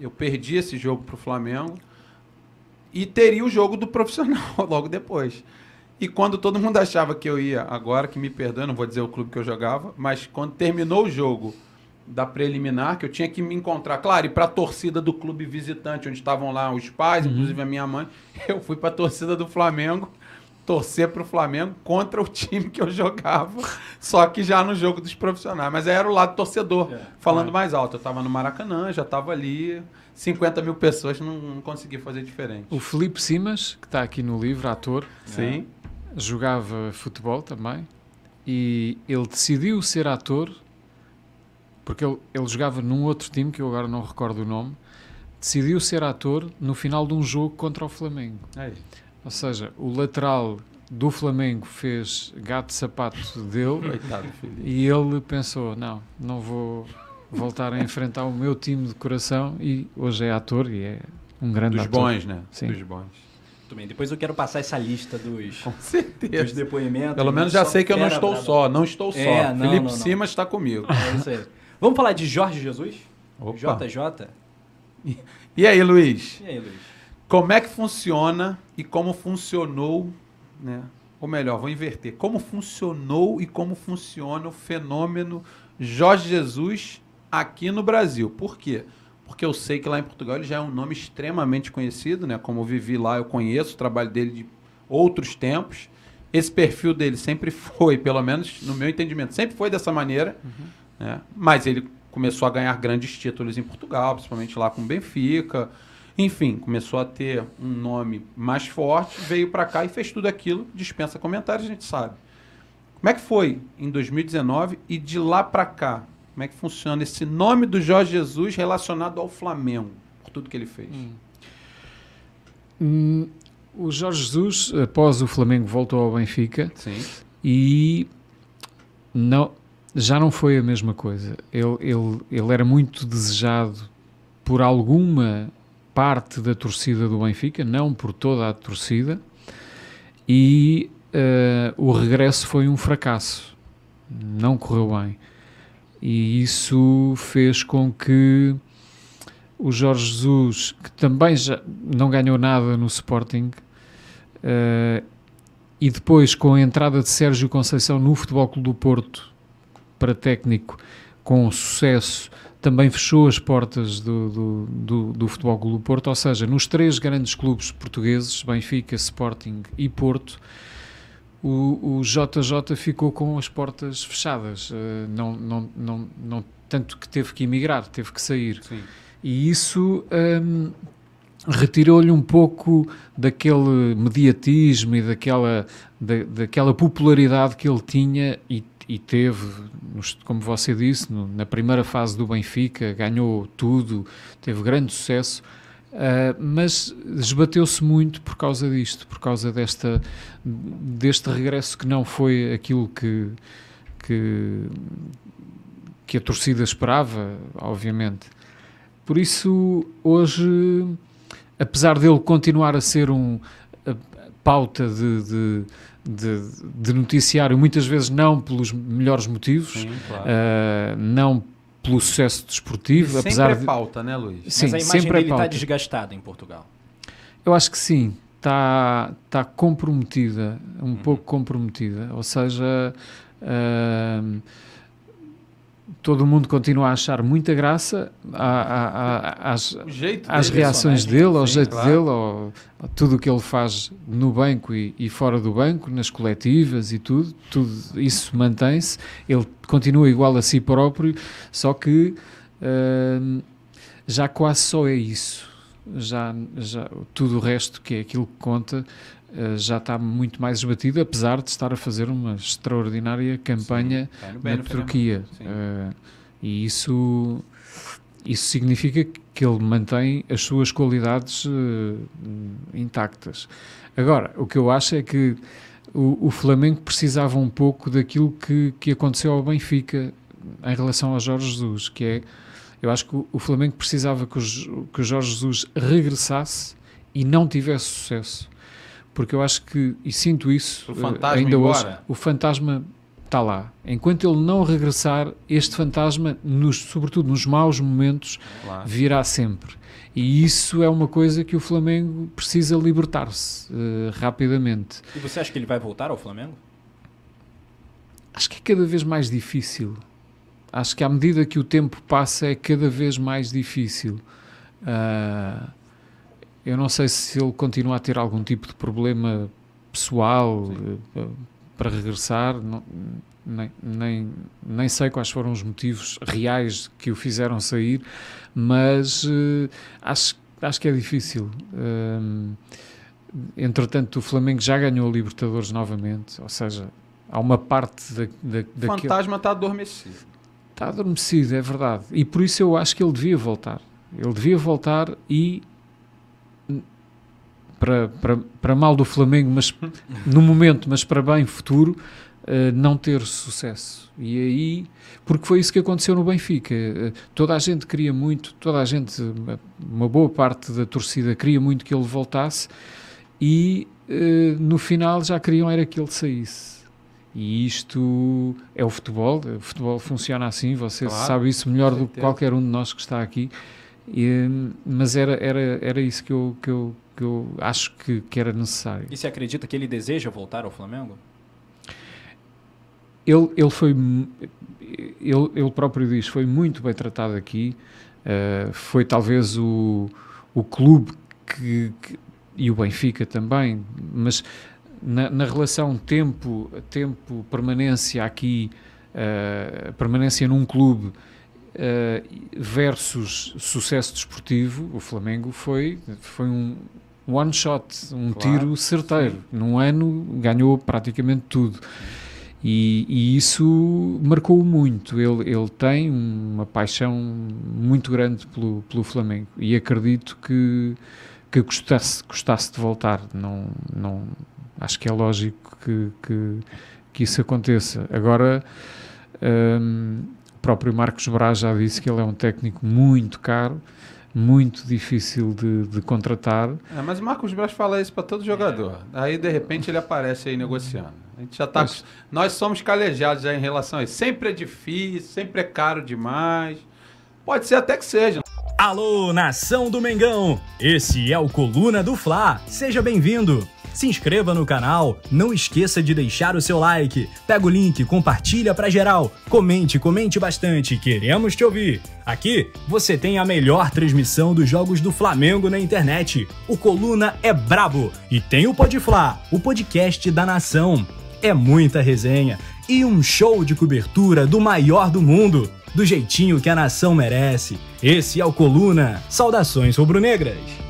Eu perdi esse jogo para o Flamengo e teria o jogo do profissional logo depois. E quando todo mundo achava que eu ia, agora que me perdoa, não vou dizer o clube que eu jogava, mas quando terminou o jogo da preliminar, que eu tinha que me encontrar, claro, e para a torcida do clube visitante, onde estavam lá os pais, uhum. inclusive a minha mãe, eu fui para a torcida do Flamengo torcer para o Flamengo contra o time que eu jogava, só que já no jogo dos profissionais. Mas era o lado torcedor, é, falando mais alto. Eu estava no Maracanã, já estava ali, 50 mil pessoas, não, não consegui fazer diferente. O Felipe Simas, que está aqui no livro, ator, Sim. É, jogava futebol também, e ele decidiu ser ator, porque ele, ele jogava num outro time, que eu agora não recordo o nome, decidiu ser ator no final de um jogo contra o Flamengo. Ou seja, o lateral do Flamengo fez gato sapato dele Coitado, e ele pensou, não, não vou voltar a enfrentar o meu time de coração e hoje é ator e é um grande Dos ator. bons, né? Sim. Dos bons. também Depois eu quero passar essa lista dos, dos depoimentos. Pelo menos já sei que eu não estou só, não estou só. É, não, Felipe não, não. Simas está comigo. É isso aí. Vamos falar de Jorge Jesus? Opa. JJ? E, e aí, Luiz? E aí, Luiz? Como é que funciona e como funcionou né? ou melhor, vou inverter, como funcionou e como funciona o fenômeno Jorge Jesus aqui no Brasil. Por quê? Porque eu sei que lá em Portugal ele já é um nome extremamente conhecido, né? Como eu vivi lá, eu conheço o trabalho dele de outros tempos. Esse perfil dele sempre foi, pelo menos no meu entendimento, sempre foi dessa maneira. Uhum. Né? Mas ele começou a ganhar grandes títulos em Portugal, principalmente lá com o Benfica. Enfim, começou a ter um nome mais forte, veio para cá e fez tudo aquilo, dispensa comentários, a gente sabe. Como é que foi em 2019 e de lá para cá? Como é que funciona esse nome do Jorge Jesus relacionado ao Flamengo, por tudo que ele fez? Hum. Hum, o Jorge Jesus, após o Flamengo, voltou ao Benfica Sim. e não, já não foi a mesma coisa. Ele, ele, ele era muito desejado por alguma parte da torcida do Benfica, não por toda a torcida, e uh, o regresso foi um fracasso. Não correu bem. E isso fez com que o Jorge Jesus, que também já não ganhou nada no Sporting, uh, e depois com a entrada de Sérgio Conceição no Futebol Clube do Porto para técnico, com sucesso, também fechou as portas do, do, do, do Futebol Clube do Porto, ou seja, nos três grandes clubes portugueses, Benfica, Sporting e Porto, o, o JJ ficou com as portas fechadas, eh, não, não, não, não, tanto que teve que emigrar, teve que sair. Sim. E isso ehm, retirou-lhe um pouco daquele mediatismo e daquela, da, daquela popularidade que ele tinha e e teve, como você disse, no, na primeira fase do Benfica, ganhou tudo, teve grande sucesso. Uh, mas desbateu se muito por causa disto, por causa desta, deste regresso que não foi aquilo que, que, que a torcida esperava, obviamente. Por isso, hoje, apesar dele continuar a ser um, pauta de, de, de, de, noticiário, muitas vezes não pelos melhores motivos, Sim, eh, claro. uh, não pelo sucesso desportivo, sempre apesar é de... é pauta, né, Luís? Sim, Mas a sempre é dele está desgastada em Portugal. Eu acho que sim, está está comprometida, um uhum. pouco comprometida, ou seja... Uh, todo mundo continua a achar muita graça à, às, às dele é reações dele, ao Sim, jeito claro. dele, ao, a tudo o que ele faz no banco e, e, fora do banco, nas coletivas e tudo, tudo isso mantém-se. Ele continua igual a si próprio, só que uh, já quase só é isso já, já tudo o resto, que é aquilo que conta, eh, já está muito mais esbatido, apesar de estar a fazer uma extraordinária campanha né? Sim, bem, na Turquia. Uh, e isso, isso significa que ele mantém as suas qualidades uh, intactas. Agora, o que eu acho é que o, o, Flamengo precisava um pouco daquilo que, que aconteceu ao Benfica em relação a Jorge Jesus, que é eu acho que o, Flamengo precisava que o, que o Jorge Jesus regressasse e não tivesse sucesso. Porque eu acho que, e sinto isso, eh, ainda hoje, o fantasma está lá. Enquanto ele não regressar, este fantasma, nos, sobretudo nos maus momentos, claro. virá sempre. E isso é uma coisa que o Flamengo precisa libertar-se uh, rapidamente. E você acha que ele vai voltar ao Flamengo? Acho que é cada vez mais difícil acho que à medida que o tempo passa é cada vez mais difícil. Uh, eu não sei se ele continua a ter algum tipo de problema pessoal uh, para regressar, não, nem, nem, nem sei quais foram os motivos reais que o fizeram sair, mas uh, acho, acho que é difícil. Eh, entretanto, o Flamengo já ganhou a Libertadores novamente, ou seja, há uma parte da, da, daquele... fantasma está adormecido. Está adormecido, é verdade. E por isso eu acho que ele devia voltar. Ele devia voltar e. Para, para, para mal do Flamengo, mas no momento, mas para bem futuro, Uh, não ter sucesso. E aí, porque foi isso que aconteceu no Benfica. Uh, toda a gente queria muito, toda a gente, uma, uma, boa parte da torcida queria muito que ele voltasse e uh, no final já queriam era que ele saísse. E isto é o futebol, o futebol funciona assim, você claro, sabe isso melhor do que qualquer um de nós que está aqui. E, mas era, era, era isso que eu, que eu, que eu acho que, que era necessário. E você acredita que ele deseja voltar ao Flamengo? Ele, ele foi, ele, ele próprio diz, foi muito bem tratado aqui. Uh, foi talvez o, o clube que, que, e o Benfica também, mas na, na relação tempo, tempo permanência aqui, uh, permanência num clube eh, versus sucesso desportivo, o Flamengo foi, foi um one shot, um claro, tiro certeiro. Sim. Num ano ganhou praticamente tudo. E, e isso marcou muito. Ele, ele tem uma paixão muito grande pelo, pelo Flamengo e acredito que, que custasse, custasse de voltar. Não, não, Acho que é lógico que, que, que isso aconteça. Agora, um, o próprio Marcos Braz já disse que ele é um técnico muito caro, muito difícil de, de contratar. É, mas o Marcos Braz fala isso para todo jogador. Aí, de repente, ele aparece aí negociando. A gente já tá, mas, nós somos calejados já em relação a isso. Sempre é difícil, sempre é caro demais. Pode ser até que seja. Alô, nação do Mengão! Esse é o Coluna do Fla. Seja bem-vindo! se inscreva no canal, não esqueça de deixar o seu like, pega o link, compartilha para geral, comente, comente bastante, queremos te ouvir. Aqui você tem a melhor transmissão dos jogos do Flamengo na internet. O Coluna é brabo e tem o Podfla, o podcast da nação. É muita resenha e um show de cobertura do maior do mundo, do jeitinho que a nação merece. Esse é o Coluna. Saudações rubro-negras.